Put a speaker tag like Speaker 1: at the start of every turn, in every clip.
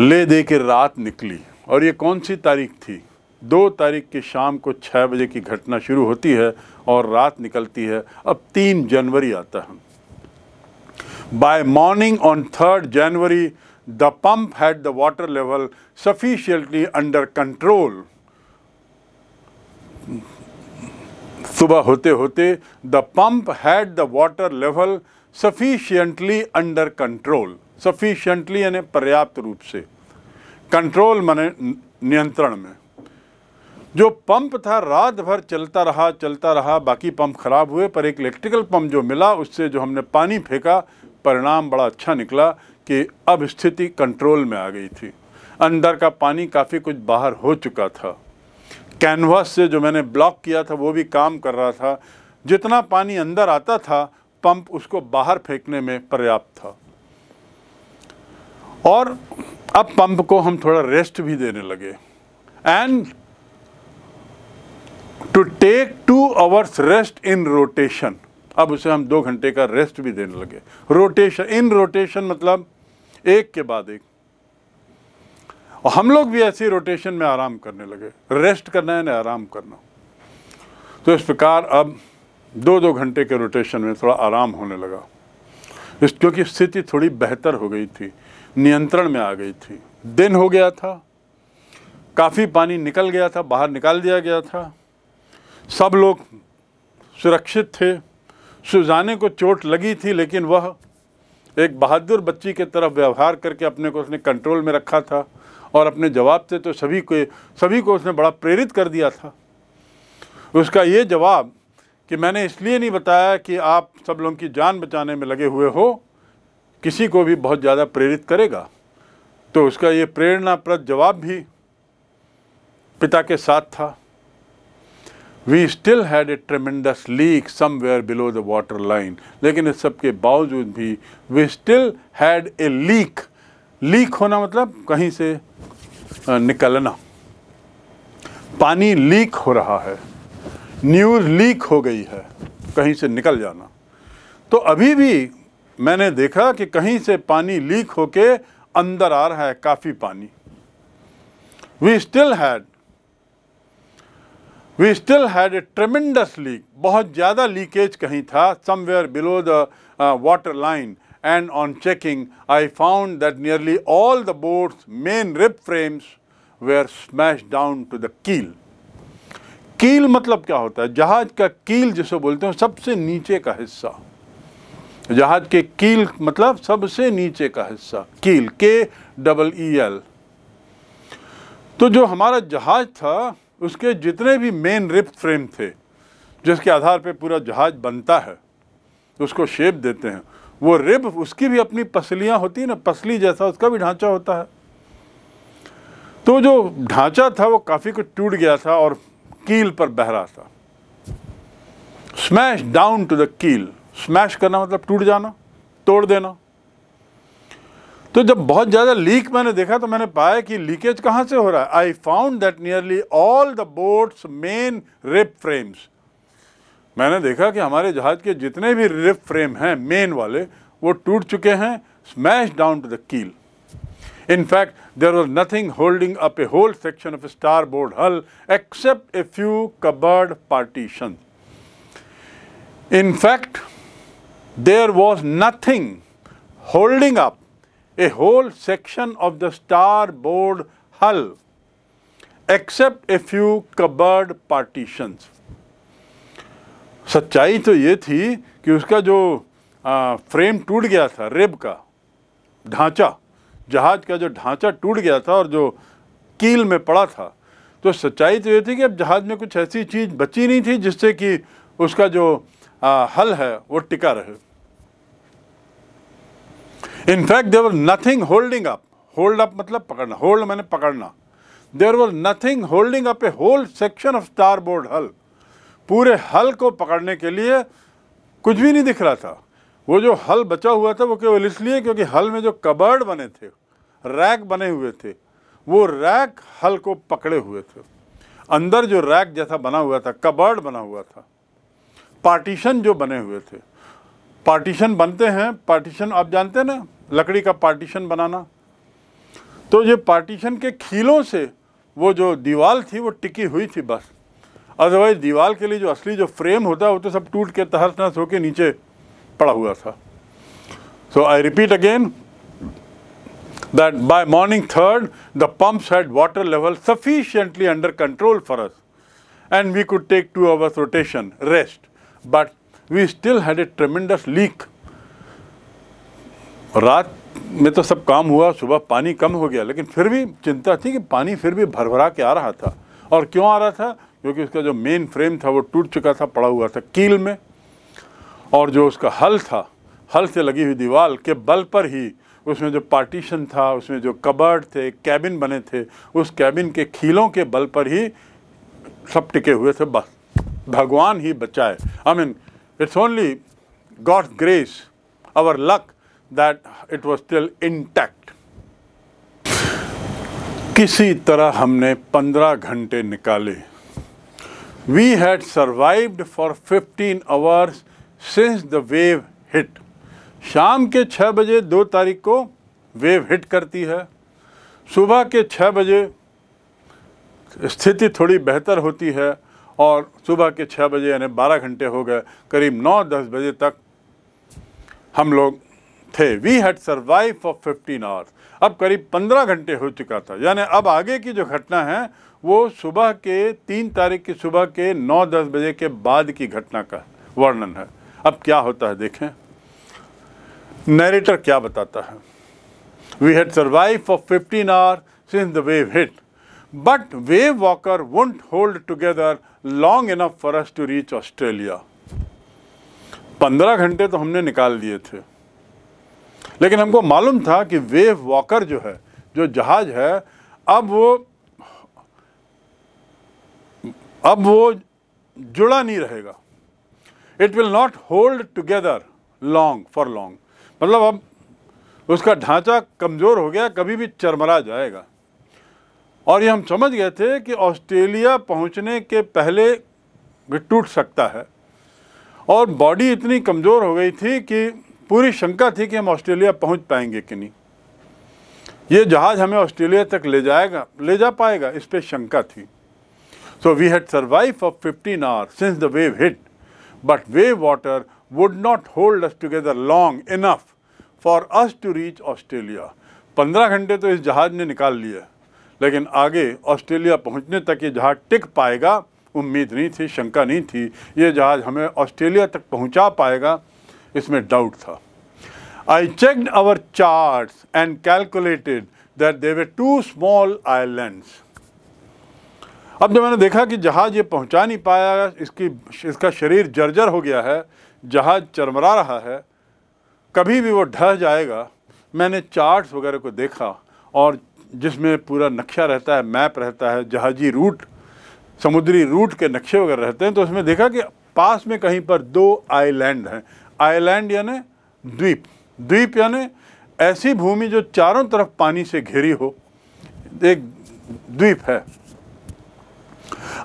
Speaker 1: ले दे के रात निकली और ये कौन सी तारीख थी दो तारीख की शाम को छः बजे की घटना शुरू होती है और रात निकलती है अब तीन जनवरी आता है by morning on third January the pump had the water level sufficiently under control सुबह होते होते the pump had the water level sufficiently under control sufficiently यानी पर्याप्त रूप से कंट्रोल माने नियंत्रण में जो पंप था रात भर चलता रहा चलता रहा बाकी पंप खराब हुए पर एक इलेक्ट्रिकल पंप जो मिला उससे जो हमने पानी फेंका परिणाम बड़ा अच्छा निकला कि अब स्थिति कंट्रोल में आ गई थी अंदर का पानी काफ़ी कुछ बाहर हो चुका था कैनवास से जो मैंने ब्लॉक किया था वो भी काम कर रहा था जितना पानी अंदर आता था पंप उसको बाहर फेंकने में पर्याप्त था और अब पंप को हम थोड़ा रेस्ट भी देने लगे and to take two hours rest in rotation अब उसे हम दो घंटे का रेस्ट भी देने लगे रोटेशन इन रोटेशन मतलब एक के बाद एक और हम लोग भी ऐसी रोटेशन में आराम करने लगे रेस्ट करना है ना आराम करना तो इस प्रकार अब दो दो घंटे के रोटेशन में थोड़ा आराम होने लगा इस क्योंकि स्थिति थोड़ी बेहतर हो गई थी नियंत्रण में आ गई थी दिन हो गया था काफ़ी पानी निकल गया था बाहर निकाल दिया गया था सब लोग सुरक्षित थे सुजाने को चोट लगी थी लेकिन वह एक बहादुर बच्ची के तरफ व्यवहार करके अपने को उसने कंट्रोल में रखा था और अपने जवाब से तो सभी को सभी को उसने बड़ा प्रेरित कर दिया था उसका ये जवाब कि मैंने इसलिए नहीं बताया कि आप सब लोगों की जान बचाने में लगे हुए हो किसी को भी बहुत ज़्यादा प्रेरित करेगा तो उसका ये प्रेरणाप्रद जवाब भी पिता के साथ था we still had a tremendous leak somewhere below the water line लेकिन इस सब के बावजूद भी we still had a leak leak होना मतलब कहीं से निकलना पानी लीक हो रहा है न्यूज़ लीक हो गई है कहीं से निकल जाना तो अभी भी मैंने देखा कि कहीं से पानी लीक होके अंदर आ रहा है काफ़ी पानी we still had we still had a tremendous leak बहुत ज़्यादा लीकेज कहीं था somewhere below the water line on checking I found that nearly all the boards main rib frames were smashed down to the keel keel मतलब क्या होता है जहाज का कील जिसे बोलते हैं सबसे नीचे का हिस्सा जहाज के कील मतलब सबसे नीचे का हिस्सा कील के डबल ई एल तो जो हमारा जहाज था उसके जितने भी मेन रिप फ्रेम थे जिसके आधार पे पूरा जहाज बनता है उसको शेप देते हैं वो रिब उसकी भी अपनी पसलियाँ होती है ना पसली जैसा उसका भी ढांचा होता है तो जो ढांचा था वो काफ़ी कुछ टूट गया था और कील पर बह रहा था smash down to the keel smash करना मतलब टूट जाना तोड़ देना तो जब बहुत ज़्यादा लीक मैंने देखा तो मैंने पाया कि लीकेज कहाँ से हो रहा है I found that nearly all the boats main rib frames मैंने देखा कि हमारे जहाज़ के जितने भी रिप फ्रेम हैं मेन वाले वो टूट चुके हैं smash down to the keel in fact there was nothing holding up a whole section of starboard hull except a few cupboard partition in fact there was nothing holding up a whole section of the starboard hull except a few cupboard partitions. सच्चाई तो ये थी कि उसका जो आ, frame टूट गया था रेब का ढांचा जहाज का जो ढांचा टूट गया था और जो कील में पड़ा था तो सच्चाई तो ये थी कि अब जहाज में कुछ ऐसी चीज़ बची नहीं थी जिससे कि उसका जो आ, हल है वो टिका रहे in fact there was nothing holding up hold up मतलब पकड़ना होल्ड मैंने पकड़ना there was nothing holding up a whole section of starboard hull पूरे हल को पकड़ने के लिए कुछ भी नहीं दिख रहा था वो जो हल बचा हुआ था वो केवल इसलिए क्योंकि हल में जो कबर्ड बने थे रैक बने हुए थे वो रैक हल को पकड़े हुए थे अंदर जो रैक जैसा बना हुआ था कबर्ड बना हुआ था पार्टीशन जो बने हुए थे पार्टीशन बनते हैं पार्टीशन आप जानते हैं ना लकड़ी का पार्टीशन बनाना तो ये पार्टीशन के खीलों से वो जो दीवार थी वो टिकी हुई थी बस अदरवाइज दीवार के लिए जो असली जो फ्रेम होता है वो तो सब टूट के तहस नहस होकर नीचे पड़ा हुआ था so I repeat again that by morning third the pumps had water level sufficiently under control for us and we could take two hours rotation rest but we still had a tremendous leak रात में तो सब काम हुआ सुबह पानी कम हो गया लेकिन फिर भी चिंता थी कि पानी फिर भी भर भरा के आ रहा था और क्यों आ रहा था क्योंकि उसका जो मेन फ्रेम था वो टूट चुका था पड़ा हुआ था कील में और जो उसका हल था हल से लगी हुई दीवार के बल पर ही उसमें जो पार्टीशन था उसमें जो कबर्ड थे कैबिन बने थे उस कैबिन के खीलों के बल पर ही सब टिके हुए थे बस भगवान ही बचाए I mean It's only God's grace, our luck, that it was still intact. किसी तरह हमने 15 घंटे निकाले We had survived for 15 hours since the wave hit. शाम के 6 बजे 2 तारीख को वेव हिट करती है सुबह के 6 बजे स्थिति थोड़ी बेहतर होती है और सुबह के छः बजे यानी बारह घंटे हो गए करीब नौ दस बजे तक हम लोग थे we had survive for fifteen hours अब करीब पंद्रह घंटे हो चुका था यानी अब आगे की जो घटना है वो सुबह के तीन तारीख की सुबह के नौ दस बजे के बाद की घटना का वर्णन है अब क्या होता है देखें नरेटर क्या बताता है we had survive for fifteen hour since the wave hit but wave water won't hold together long enough for us to reach Australia. 15 घंटे तो हमने निकाल दिए थे लेकिन हमको मालूम था कि वेव वॉकर जो है जो जहाज़ है अब वो अब वो जुड़ा नहीं रहेगा it will not hold together long for long मतलब अब उसका ढांचा कमज़ोर हो गया कभी भी चरमरा जाएगा और ये हम समझ गए थे कि ऑस्ट्रेलिया पहुंचने के पहले भी टूट सकता है और बॉडी इतनी कमज़ोर हो गई थी कि पूरी शंका थी कि हम ऑस्ट्रेलिया पहुंच पाएंगे कि नहीं ये जहाज़ हमें ऑस्ट्रेलिया तक ले जाएगा ले जा पाएगा इस पर शंका थी so we had survive for fifteen hour since the wave hit but wave water would not hold us together long enough for us to reach Australia पंद्रह घंटे तो इस जहाज़ ने निकाल लिया लेकिन आगे ऑस्ट्रेलिया पहुंचने तक ये जहाज़ टिक पाएगा उम्मीद नहीं थी शंका नहीं थी ये जहाज़ हमें ऑस्ट्रेलिया तक पहुंचा पाएगा इसमें डाउट था I checked our chart and calculated that they were two small islands अब जब मैंने देखा कि जहाज़ ये पहुंचा नहीं पाया इसकी इसका शरीर जर्जर हो गया है जहाज़ चरमरा रहा है कभी भी वो ढह जाएगा मैंने चार्ट्स वगैरह को देखा और जिसमें पूरा नक्शा रहता है मैप रहता है जहाजी रूट समुद्री रूट के नक्शे वगैरह रहते हैं तो उसमें देखा कि पास में कहीं पर दो आइलैंड हैं आइलैंड यानी द्वीप द्वीप यानी ऐसी भूमि जो चारों तरफ पानी से घिरी हो एक द्वीप है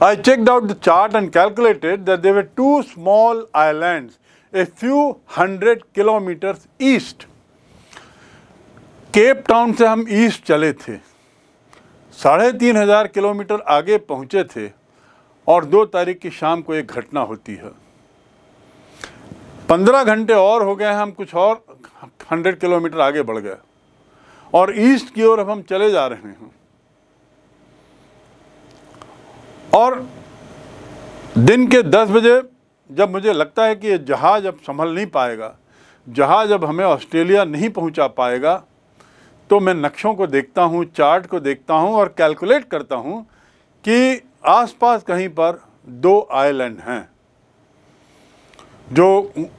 Speaker 1: I check out the chart and calculated that there two small small a few hundred kilometres east Cape Town से हम ईस्ट चले थे साढ़े तीन हज़ार किलोमीटर आगे पहुंचे थे और दो तारीख की शाम को एक घटना होती है पंद्रह घंटे और हो गए हम कुछ और हंड्रेड किलोमीटर आगे बढ़ गए और ईस्ट की ओर अब हम चले जा रहे हैं और दिन के दस बजे जब मुझे लगता है कि ये जहाज़ अब संभल नहीं पाएगा जहाज़ अब हमें ऑस्ट्रेलिया नहीं पहुंचा पाएगा तो मैं नक्शों को देखता हूँ चार्ट को देखता हूँ और कैलकुलेट करता हूँ कि आसपास कहीं पर दो आइलैंड हैं जो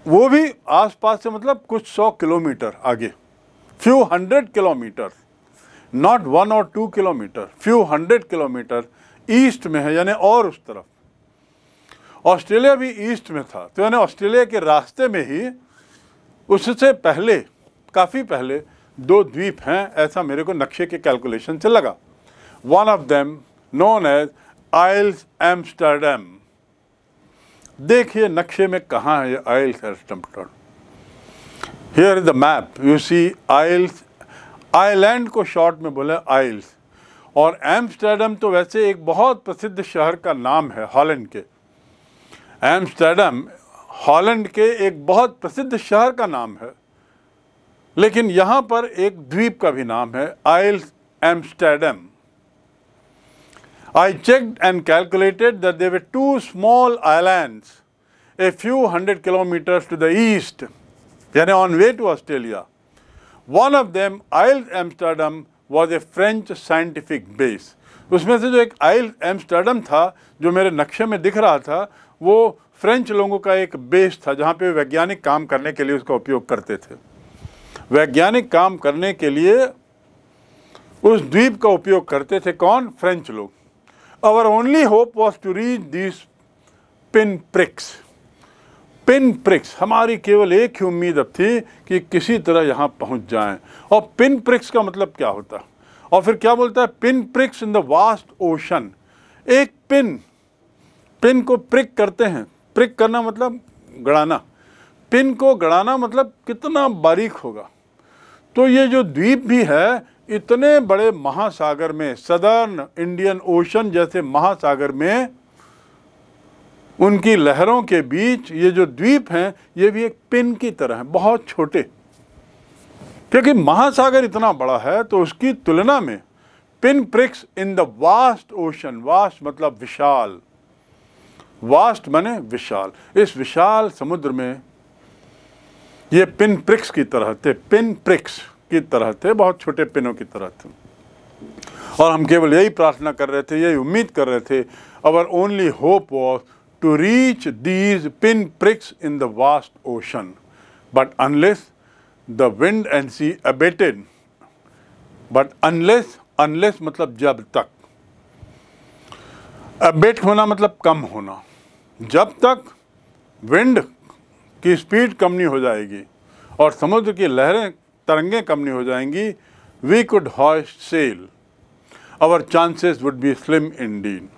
Speaker 1: वो भी आसपास से मतलब कुछ सौ किलोमीटर आगे few hundred kilometre not one और two kilometre few hundred kilometre east में है यानी और उस तरफ ऑस्ट्रेलिया भी ईस्ट में था तो यानी ऑस्ट्रेलिया के रास्ते में ही उससे पहले काफ़ी पहले दो द्वीप हैं ऐसा मेरे को नक्शे के कैलकुलेशन से लगा one of them known as Isles Amsterdam देखिए नक्शे में कहाँ है Isles Amsterdam here is the map you see Isles island को शॉर्ट में बोले आइल्स और एम्स्टरडम तो वैसे एक बहुत प्रसिद्ध शहर का नाम है हॉलैंड के एम्स्टरडम हॉलैंड के एक बहुत प्रसिद्ध शहर का नाम है लेकिन यहां पर एक द्वीप का भी नाम है Isle Amsterdam I check and calculated that there two small island a few hundred kilometre to the east यानी on way to Australia one of them Isle Amsterdam was a French scientific base उसमें से जो एक आइल Amsterdam था जो मेरे नक्शे में दिख रहा था वो फ्रेंच लोगों का एक बेस था जहाँ पे वैज्ञानिक काम करने के लिए उसका उपयोग करते थे वैज्ञानिक काम करने के लिए उस द्वीप का उपयोग करते थे कौन फ्रेंच लोग our only hope was to reach this pin pricks pin pricks हमारी केवल एक ही उम्मीद अब थी कि किसी तरह यहाँ पहुँच जाएँ और पिन प्रिक्स का मतलब क्या होता है और फिर क्या बोलता है pin pricks in the vast ocean एक पिन पिन को प्रिक करते हैं प्रिक करना मतलब गड़ाना पिन को गड़ाना मतलब कितना बारीक होगा तो ये जो द्वीप भी है इतने बड़े महासागर में सदर्न इंडियन ओशन जैसे महासागर में उनकी लहरों के बीच ये जो द्वीप हैं ये भी एक पिन की तरह हैं बहुत छोटे क्योंकि महासागर इतना बड़ा है तो उसकी तुलना में pin pricks in the vast ocean vast मतलब विशाल वास्ट माने विशाल इस विशाल समुद्र में ये पिन प्रिक्स की तरह थे पिन प्रिक्स की तरह थे बहुत छोटे पिनों की तरह थे और हम केवल यही प्रार्थना कर रहे थे यही उम्मीद कर रहे थे our only hope was to reach these pin pricks in the vast ocean but unless the wind and sea abated but unless unless मतलब जब तक अबेट होना मतलब कम होना जब तक विंड की स्पीड कम नहीं हो जाएगी और समुद्र की लहरें तरंगें कम नहीं हो जाएंगी we could hoist sail our chances would be slim indeed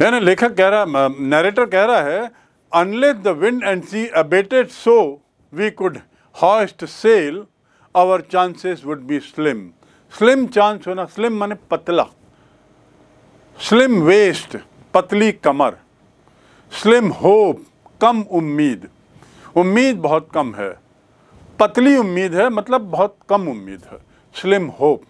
Speaker 1: है ना लेखक कह रहा नरेटर कह रहा है unless the wind and sea abated so we could hoist sail our chances would be slim slim chance होना स्लिम माने पतला स्लिम वेस्ट पतली कमर स्लिम होप कम उम्मीद उम्मीद बहुत कम है पतली उम्मीद है मतलब बहुत कम उम्मीद है स्लिम होप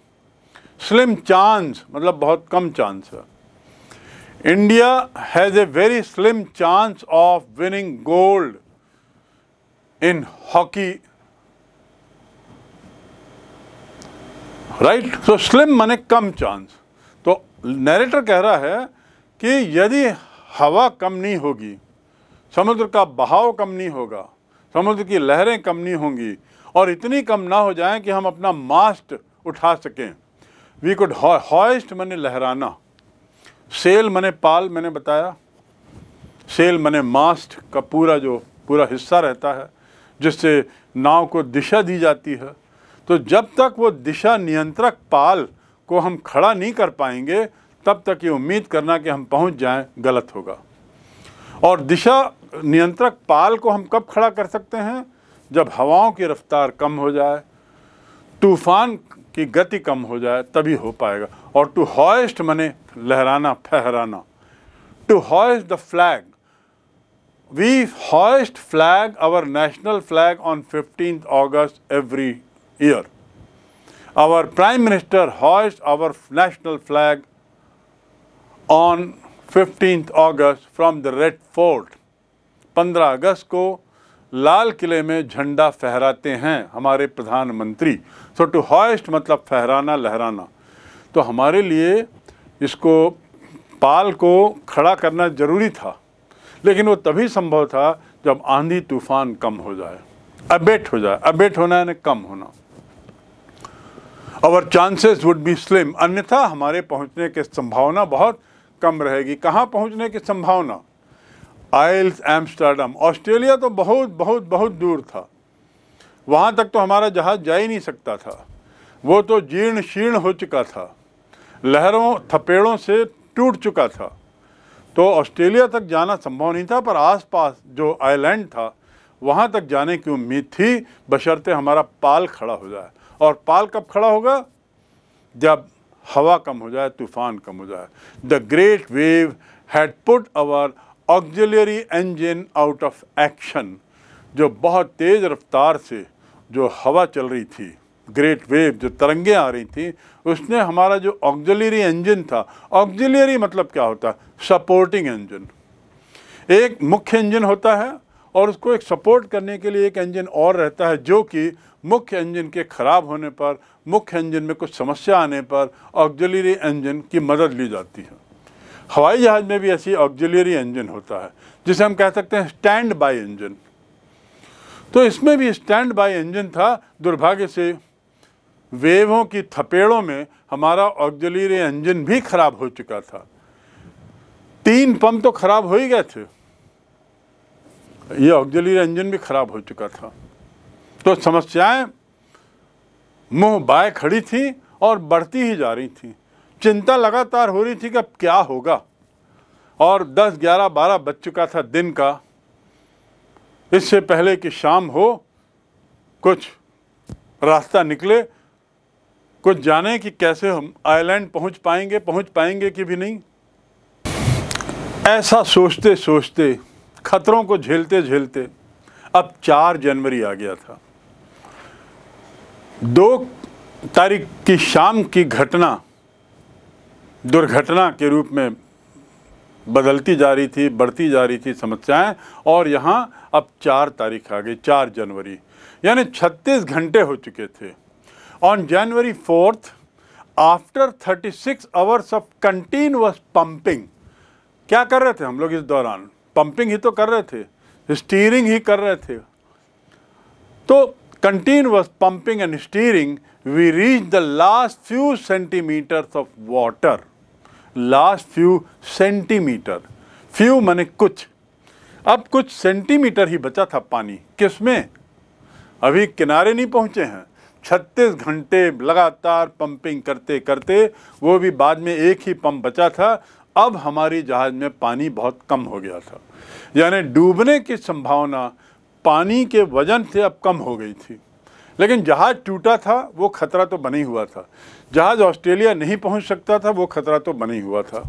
Speaker 1: स्लिम चांस मतलब बहुत कम चांस है India has a very slim chance of winning gold in hockey right so slim माने कम चांस तो नरेटर कह रहा है कि यदि हवा कम नहीं होगी समुद्र का बहाव कम नहीं होगा समुद्र की लहरें कम नहीं होंगी और इतनी कम ना हो जाएं कि हम अपना मास्ट उठा सकें वी कुड हॉइस्ट मैंने लहराना सेल मैंने पाल मैंने बताया सेल मैंने मास्ट का पूरा जो पूरा हिस्सा रहता है जिससे नाव को दिशा दी जाती है तो जब तक वो दिशा नियंत्रक पाल को हम खड़ा नहीं कर पाएंगे तब तक ये उम्मीद करना कि हम पहुंच जाएं गलत होगा और दिशा नियंत्रक पाल को हम कब खड़ा कर सकते हैं जब हवाओं की रफ्तार कम हो जाए तूफान की गति कम हो जाए तभी हो पाएगा और टू हॉइस्ट मने लहराना फहराना to hoist the flag we hoist flag our national flag on fifteen August every year our prime minister hoist our national flag on 15th August from the Red Fort. 15 अगस्त को लाल किले में झंडा फहराते हैं हमारे प्रधानमंत्री सो टू हॉइस्ट मतलब फहराना लहराना तो हमारे लिए इसको पाल को खड़ा करना ज़रूरी था लेकिन वो तभी संभव था जब आंधी तूफान कम हो जाए अबेट हो जाए अबेट होना यानी कम होना और चांसेस वुड बी स्लिम अन्यथा हमारे पहुंचने की संभावना बहुत कम रहेगी कहाँ पहुंचने की संभावना आइल्स एम्स्टर्डम ऑस्ट्रेलिया तो बहुत बहुत बहुत दूर था वहाँ तक तो हमारा जहाज़ जा ही नहीं सकता था वो तो जीर्ण शीर्ण हो चुका था लहरों थपेड़ों से टूट चुका था तो ऑस्ट्रेलिया तक जाना संभव नहीं था पर आसपास जो आइलैंड था वहाँ तक जाने की उम्मीद थी बशर्ते हमारा पाल खड़ा हो जाए और पाल कब खड़ा होगा जब हवा कम हो जाए तूफान कम हो जाए the great wave had put our auxiliary engine out of action जो बहुत तेज़ रफ्तार से जो हवा चल रही थी ग्रेट वेव जो तरंगे आ रही थी उसने हमारा जो ऑक्जिलरी इंजन था ऑक्जिलरी मतलब क्या होता है सपोर्टिंग इंजन एक मुख्य इंजन होता है और उसको एक सपोर्ट करने के लिए एक इंजन और रहता है जो कि मुख्य इंजन के ख़राब होने पर मुख्य इंजन में कुछ समस्या आने पर ऑक्जिलरी इंजन की मदद ली जाती है हवाई जहाज़ में भी ऐसी ऑक्जिलरी इंजन होता है जिसे हम कह सकते हैं स्टैंड बाई इंजन तो इसमें भी स्टैंड बाय इंजन था दुर्भाग्य से वेवों की थपेड़ों में हमारा ऑक्जिलरी इंजन भी खराब हो चुका था तीन पंप तो खराब हो ही गए थे ये ऑक्जिलरी इंजन भी खराब हो चुका था तो समस्याएं मुंह बाय खड़ी थी और बढ़ती ही जा रही थी चिंता लगातार हो रही थी कि अब क्या होगा और 10, 11, 12 बज चुका था दिन का इससे पहले कि शाम हो कुछ रास्ता निकले कुछ जाने कि कैसे हम आयरलैंड पहुंच पाएंगे पहुंच पाएंगे कि भी नहीं ऐसा सोचते सोचते खतरों को झेलते झेलते अब चार जनवरी आ गया था दो तारीख की शाम की घटना दुर्घटना के रूप में बदलती जा रही थी बढ़ती जा रही थी समस्याएं और यहाँ अब चार तारीख आ गई चार जनवरी यानी छत्तीस घंटे हो चुके थे on January fourth after thirty six hours of continuous pumping क्या कर रहे थे हम लोग इस दौरान पंपिंग ही तो कर रहे थे स्टीयरिंग ही कर रहे थे तो continuous pumping and steering we reach the last few centimetres of water last few centimetre few माने कुछ अब कुछ सेंटीमीटर ही बचा था पानी किसमें अभी किनारे नहीं पहुंचे हैं छत्तीस घंटे लगातार पंपिंग करते करते वो भी बाद में एक ही पंप बचा था अब हमारी जहाज़ में पानी बहुत कम हो गया था यानी डूबने की संभावना पानी के वजन से अब कम हो गई थी लेकिन जहाज़ टूटा था वो खतरा तो बना ही हुआ था जहाज़ ऑस्ट्रेलिया नहीं पहुंच सकता था वो खतरा तो बना ही हुआ था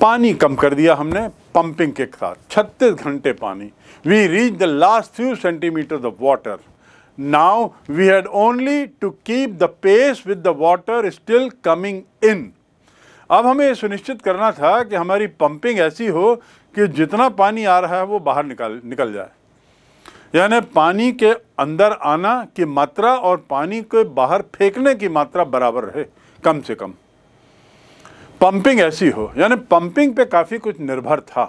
Speaker 1: पानी कम कर दिया हमने पंपिंग के साथ छत्तीस घंटे पानी we reach the last few centimetre of water now we had only to keep the pace with the water still coming in अब हमें यह सुनिश्चित करना था कि हमारी पंपिंग ऐसी हो कि जितना पानी आ रहा है वो बाहर निकाल निकल जाए यानी पानी के अंदर आना की मात्रा और पानी के बाहर फेंकने की मात्रा बराबर रहे कम से कम पंपिंग ऐसी हो यानी पंपिंग पे काफ़ी कुछ निर्भर था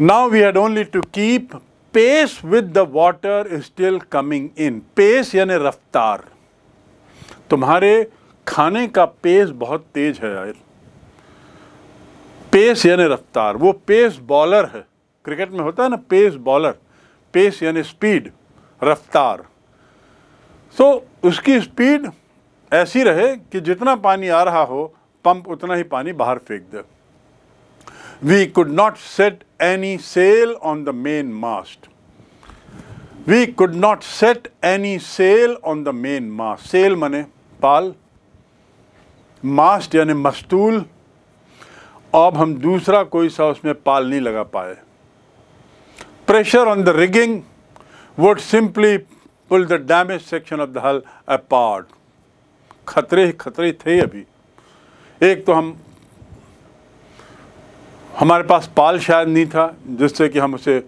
Speaker 1: now we had only to keep pace with the water is still coming in pace यानी रफ्तार तुम्हारे खाने का पेस बहुत तेज है यार पेस यानी रफ्तार वो पेस बॉलर है क्रिकेट में होता है ना पेस बॉलर पेस यानी स्पीड रफ्तार तो उसकी स्पीड ऐसी रहे कि जितना पानी आ रहा हो पंप उतना ही पानी बाहर फेंक दे we could not set any sail on the main mast we could not set any sail on the main mast sail मने पाल मास्ट यानी मस्तूल अब हम दूसरा कोई सा उसमें पाल नहीं लगा पाए pressure on the rigging would simply pull the damaged section of the hull apart. खतरे ही खतरे थे अभी एक तो हम हमारे पास पाल शायद नहीं था जिससे कि हम उसे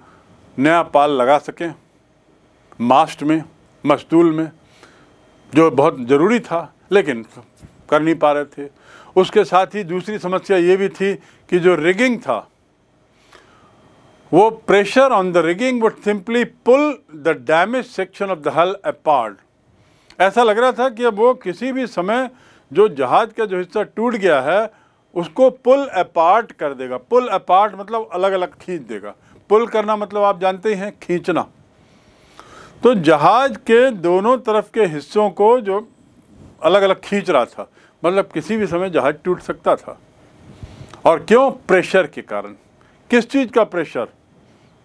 Speaker 1: नया पाल लगा सकें मास्ट में मस्तूल में जो बहुत ज़रूरी था लेकिन कर नहीं पा रहे थे उसके साथ ही दूसरी समस्या ये भी थी कि जो रिगिंग था वो pressure on the rigging would simply pull the damage section of the hull part ऐसा लग रहा था कि अब वो किसी भी समय जो जहाज़ का जो हिस्सा टूट गया है उसको पुल पार्ट कर देगा पुल अपार्ट मतलब अलग अलग खींच देगा पुल करना मतलब आप जानते हैं खींचना तो जहाज़ के दोनों तरफ के हिस्सों को जो अलग अलग खींच रहा था मतलब किसी भी समय जहाज़ टूट सकता था और क्यों प्रेशर के कारण किस चीज का प्रेशर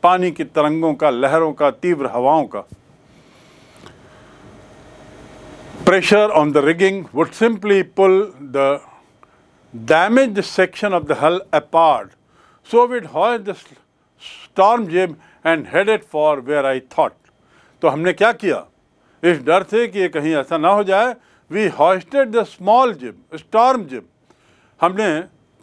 Speaker 1: पानी की तरंगों का लहरों का तीव्र हवाओं का pressure on the rigging would simply pull the damage section of the hull apart so we हॉय the storm jib and head it for where I thought तो हमने क्या किया इस डर से कि कहीं ऐसा ना हो जाए we hoisted the small jib storm jib हमने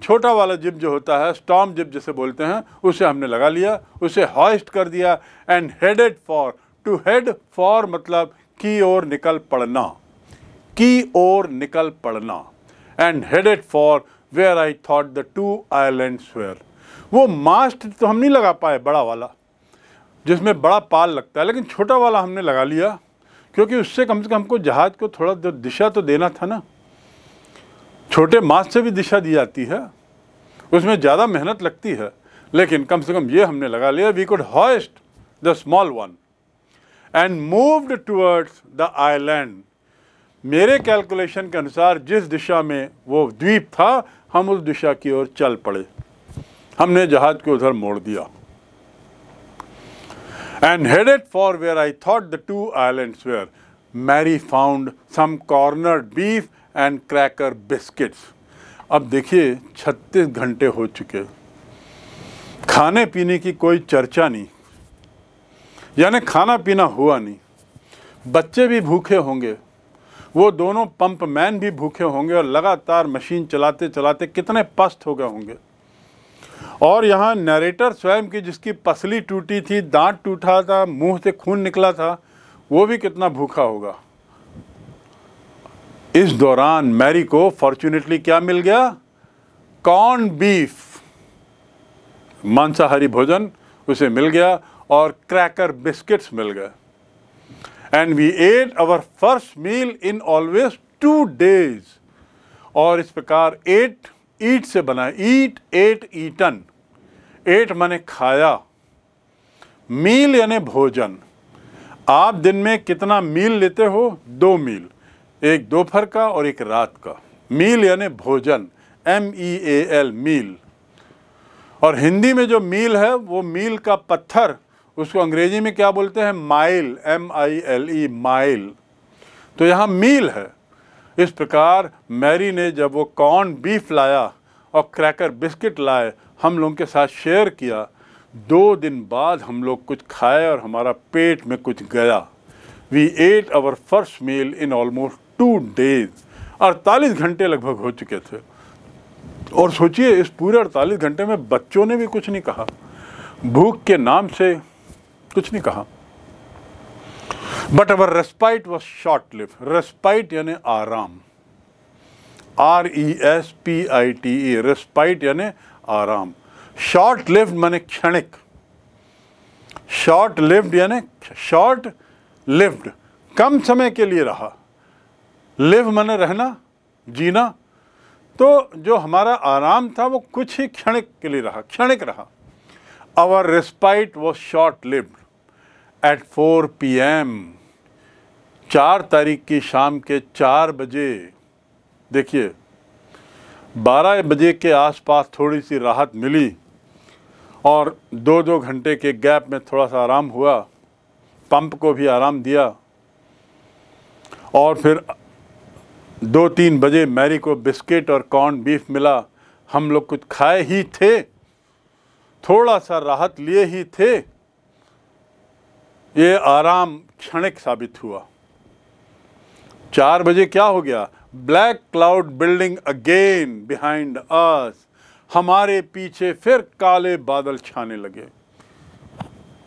Speaker 1: छोटा वाला जिप जो होता है स्टॉम जिप जिसे बोलते हैं उसे हमने लगा लिया उसे हॉइस्ट कर दिया and headed for to head for मतलब की ओर निकल पड़ना की ओर निकल पड़ना and headed for where I thought the two island where वो मास्ट तो हम नहीं लगा पाए बड़ा वाला जिसमें बड़ा पाल लगता है लेकिन छोटा वाला हमने लगा लिया क्योंकि उससे कम से कम हमको जहाज़ को थोड़ा दिशा तो देना था ना छोटे मास से भी दिशा दी जाती है उसमें ज़्यादा मेहनत लगती है लेकिन कम से कम ये हमने लगा लिया we could hoist the small one and moved towards the island मेरे कैलकुलेशन के अनुसार जिस दिशा में वो द्वीप था हम उस दिशा की ओर चल पड़े हमने जहाज को उधर मोड़ दिया and headed for where I thought the two islands where Mary found some corner beef and cracker biscuits अब देखिए 36 घंटे हो चुके खाने पीने की कोई चर्चा नहीं यानी खाना पीना हुआ नहीं बच्चे भी भूखे होंगे वो दोनों पंप मैन भी भूखे होंगे और लगातार मशीन चलाते चलाते कितने पस्त हो गए होंगे और यहाँ नरेटर स्वयं की जिसकी पसली टूटी थी दांत टूटा था मुंह से खून निकला था वो भी कितना भूखा होगा इस दौरान मैरी को फॉर्चुनेटली क्या मिल गया कॉर्न बीफ मांसाहारी भोजन उसे मिल गया और क्रैकर बिस्किट्स मिल गए and we ate our first meal in always two days और इस प्रकार एट ईट से बना ईट एट ईटन एट मैंने खाया मील यानी भोजन आप दिन में कितना मील लेते हो दो मील एक दोपहर का और एक रात का मील यानी भोजन एम ई ए एल मील और हिंदी में जो मील है वो मील का पत्थर उसको अंग्रेजी में क्या बोलते हैं mile M I L E mile तो यहाँ मील है इस प्रकार मैरी ने जब वो कॉर्न बीफ लाया और क्रैकर बिस्किट लाए हम लोगों के साथ शेयर किया दो दिन बाद हम लोग कुछ खाए और हमारा पेट में कुछ गया we ate our first meal in almost two days अड़तालीस घंटे लगभग हो चुके थे और सोचिए इस पूरे अड़तालीस घंटे में बच्चों ने भी कुछ नहीं कहा भूख के नाम से कुछ नहीं कहा but our respite was short live respite यानी आराम R E S P I T E respite यानी आराम शॉर्ट लिव्ड माने क्षणिक शॉर्ट लिव्ड यानी शॉर्ट लिव्ड कम समय के लिए रहा लिव मैंने रहना जीना तो जो हमारा आराम था वो कुछ ही क्षणिक के लिए रहा क्षणिक रहा our respite was short lived at four P M चार तारीख की शाम के चार बजे देखिए बारह बजे के आसपास थोड़ी सी राहत मिली और दो दो घंटे के गैप में थोड़ा सा आराम हुआ पंप को भी आराम दिया और फिर दो तीन बजे मैरी को बिस्किट और कॉर्न बीफ मिला हम लोग कुछ खाए ही थे थोड़ा सा राहत लिए ही थे ये आराम क्षणिक साबित हुआ चार बजे क्या हो गया black cloud building again behind us हमारे पीछे फिर काले बादल छाने लगे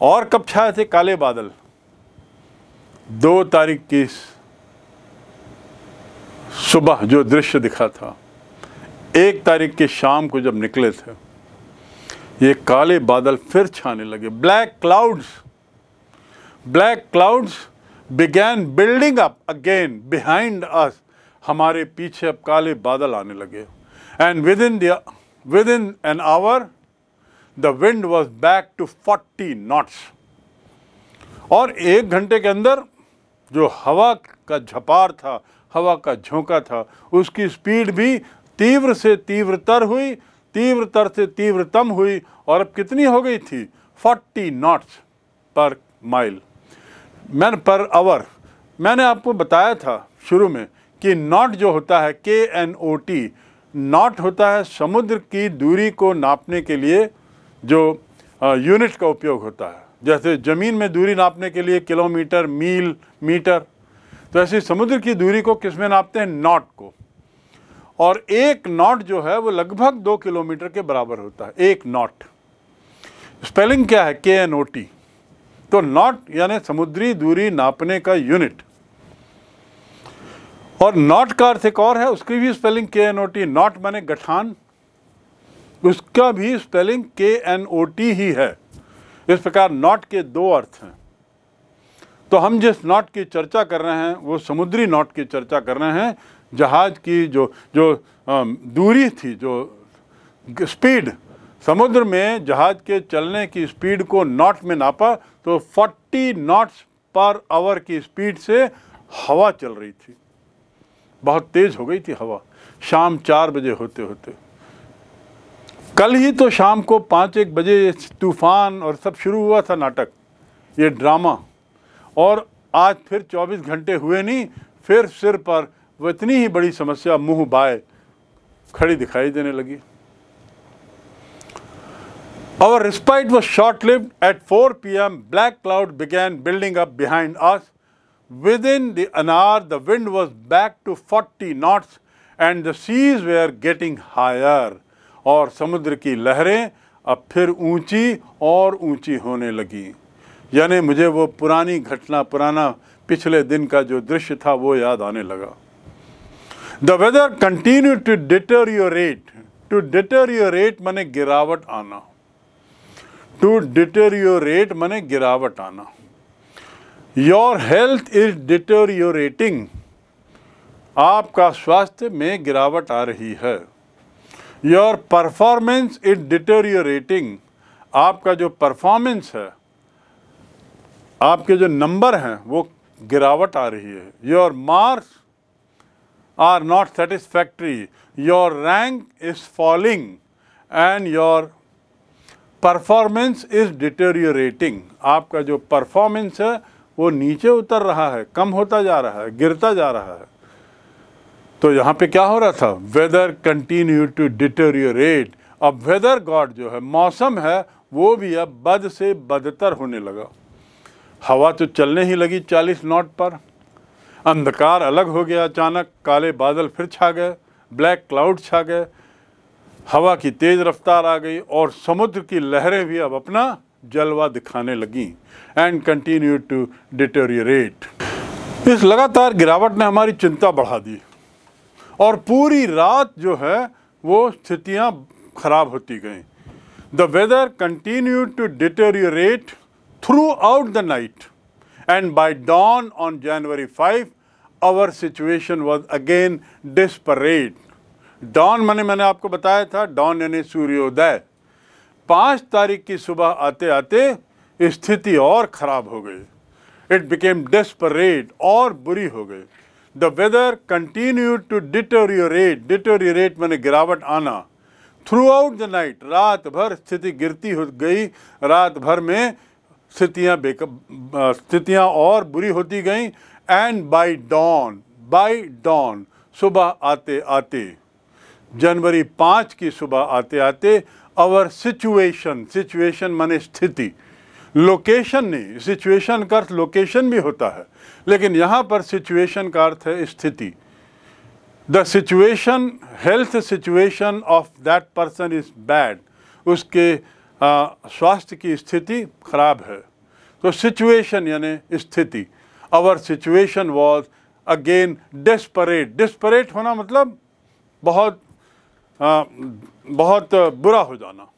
Speaker 1: और कब छाए थे काले बादल दो तारीख की सुबह जो दृश्य दिखा था एक तारीख की शाम को जब निकले थे ये काले बादल फिर छाने लगे black clouds black clouds began building up again behind us हमारे पीछे अब काले बादल आने लगे and within within an hour the wind was back to forty knots और एक घंटे के अंदर जो हवा का झपार था हवा का झोंका था उसकी स्पीड भी तीव्र से तीव्रतर हुई तीव्रतर से तीव्रतम हुई और अब कितनी हो गई थी 40 knots per mile man per hour मैंने आपको बताया था शुरू में कि नॉट जो होता है K N O T not होता है समुद्र की दूरी को नापने के लिए जो यूनिट का उपयोग होता है जैसे ज़मीन में दूरी नापने के लिए किलोमीटर मील मीटर तो ऐसे समुद्र की दूरी को किसमें नापते हैं नॉट को और एक नॉट जो है वो लगभग दो किलोमीटर के बराबर होता है एक नॉट स्पेलिंग क्या है के एन ओ टी तो नॉट यानी समुद्री दूरी नापने का यूनिट और नॉट का अर्थ एक और है उसकी भी स्पेलिंग के एन ओ टी नॉट माने गठान उसका भी स्पेलिंग के एन ओ टी ही है इस प्रकार नॉट के दो अर्थ हैं तो हम जिस नॉट की चर्चा कर रहे हैं वो समुद्री नॉट की चर्चा कर रहे हैं जहाज़ की जो जो दूरी थी जो स्पीड समुद्र में जहाज़ के चलने की स्पीड को नॉट में नापा तो 40 नॉट्स पर आवर की स्पीड से हवा चल रही थी बहुत तेज़ हो गई थी हवा शाम चार बजे होते होते कल ही तो शाम को पाँच एक बजे तूफ़ान और सब शुरू हुआ था नाटक ये ड्रामा और आज फिर 24 घंटे हुए नहीं फिर सिर पर वो इतनी ही बड़ी समस्या मुंह बाय खड़ी दिखाई देने लगी our respite was short live at 4 PM black cloud began building up behind us within the an hour the wind was back to 40 knots and the seas were getting higher और समुद्र की लहरें अब फिर ऊंची और ऊंची होने लगीं यानी मुझे वो पुरानी घटना पुराना पिछले दिन का जो दृश्य था वो याद आने लगा the weather continue to deteriorate to deteriorate मैंने गिरावट आना टू डिटर योर रेट मैंने गिरावट आना your health is deteriorating आपका स्वास्थ्य में गिरावट आ रही है your performance is deteriorating आपका जो परफॉर्मेंस है आपके जो नंबर हैं वो गिरावट आ रही है your marks are not satisfactory your rank is falling and your performance is deteriorating आपका जो परफॉर्मेंस है वो नीचे उतर रहा है कम होता जा रहा है गिरता जा रहा है तो यहाँ पे क्या हो रहा था वेदर कंटिन्यू टू डिटेरियोरेट अब वेदर गॉड जो है मौसम है वो भी अब बद से बदतर होने लगा हवा तो चलने ही लगी चालीस नॉट पर अंधकार अलग हो गया अचानक काले बादल फिर छा गए ब्लैक क्लाउड छा गए हवा की तेज़ रफ्तार आ गई और समुद्र की लहरें भी अब अपना जलवा दिखाने लगी एंड कंटिन्यू टू डिटोरिएट इस लगातार गिरावट ने हमारी चिंता बढ़ा दी और पूरी रात जो है वो स्थितियाँ खराब होती गईं the weather continue to deteriorate throughout the night and by dawn on January 5 our situation was again desperate. Dawn मैंने मैंने आपको बताया था डॉन यानी सूर्योदय पाँच तारीख की सुबह आते आते स्थिति और ख़राब हो गई इट बिकेम डेस्परेट और बुरी हो गई the weather continue to deteriorate deteriorate मैंने गिरावट आना थ्रू आउट द नाइट रात भर स्थिति गिरती हो गई रात भर में स्थितियाँ बेक स्थितियाँ और बुरी होती गईं and by dawn by dawn सुबह आते आते जनवरी पाँच की सुबह आते आते और सिचुएशन सिचुएशन माने स्थिति लोकेशन नहीं सिचुएशन का अर्थ लोकेशन भी होता है लेकिन यहाँ पर सिचुएशन का अर्थ है स्थिति the situation health situation of that person is bad उसके स्वास्थ्य की स्थिति खराब है तो सिचुएशन यानी स्थिति our situation was again desperate desperate होना मतलब बहुत आ, बहुत बुरा हो जाना